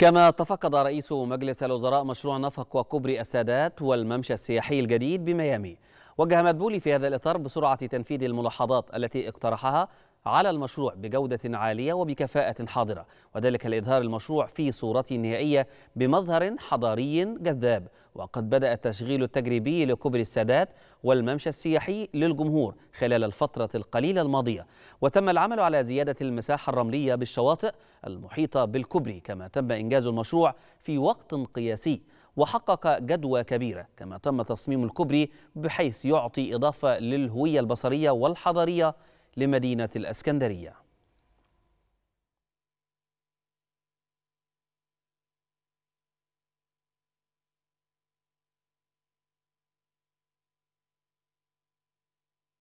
كما تفقد رئيس مجلس الوزراء مشروع نفق وكوبري السادات والممشى السياحي الجديد بميامي وجه مدبولي في هذا الإطار بسرعة تنفيذ الملاحظات التي اقترحها على المشروع بجودة عالية وبكفاءة حاضرة وذلك لإظهار المشروع في صورته النهائية بمظهر حضاري جذاب وقد بدأ التشغيل التجريبي لكبر السادات والممشى السياحي للجمهور خلال الفترة القليلة الماضية وتم العمل على زيادة المساحة الرملية بالشواطئ المحيطة بالكبري كما تم إنجاز المشروع في وقت قياسي وحقق جدوى كبيرة كما تم تصميم الكبري بحيث يعطي إضافة للهوية البصرية والحضارية لمدينة الأسكندرية